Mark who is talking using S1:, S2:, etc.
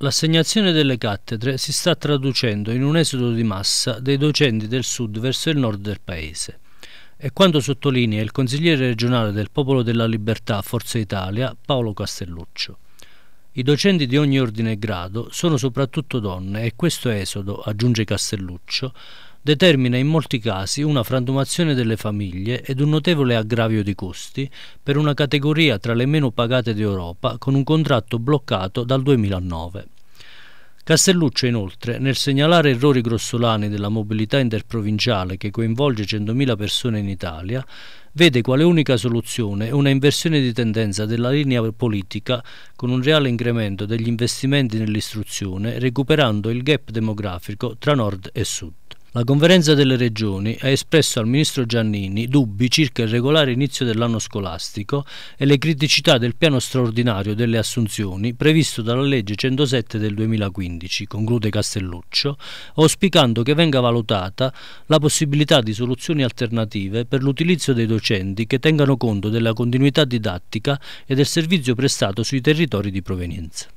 S1: L'assegnazione delle cattedre si sta traducendo in un esodo di massa dei docenti del sud verso il nord del paese. E quanto sottolinea il consigliere regionale del Popolo della Libertà Forza Italia, Paolo Castelluccio. I docenti di ogni ordine e grado sono soprattutto donne e questo esodo, aggiunge Castelluccio, determina in molti casi una frantumazione delle famiglie ed un notevole aggravio di costi per una categoria tra le meno pagate d'Europa con un contratto bloccato dal 2009. Castelluccio inoltre, nel segnalare errori grossolani della mobilità interprovinciale che coinvolge 100.000 persone in Italia, vede quale unica soluzione una inversione di tendenza della linea politica con un reale incremento degli investimenti nell'istruzione, recuperando il gap demografico tra nord e sud. La conferenza delle regioni ha espresso al ministro Giannini dubbi circa il regolare inizio dell'anno scolastico e le criticità del piano straordinario delle assunzioni previsto dalla legge 107 del 2015, conclude Castelluccio, auspicando che venga valutata la possibilità di soluzioni alternative per l'utilizzo dei docenti che tengano conto della continuità didattica e del servizio prestato sui territori di provenienza.